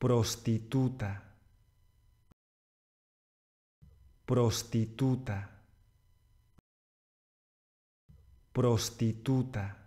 prostituta, prostituta, prostituta.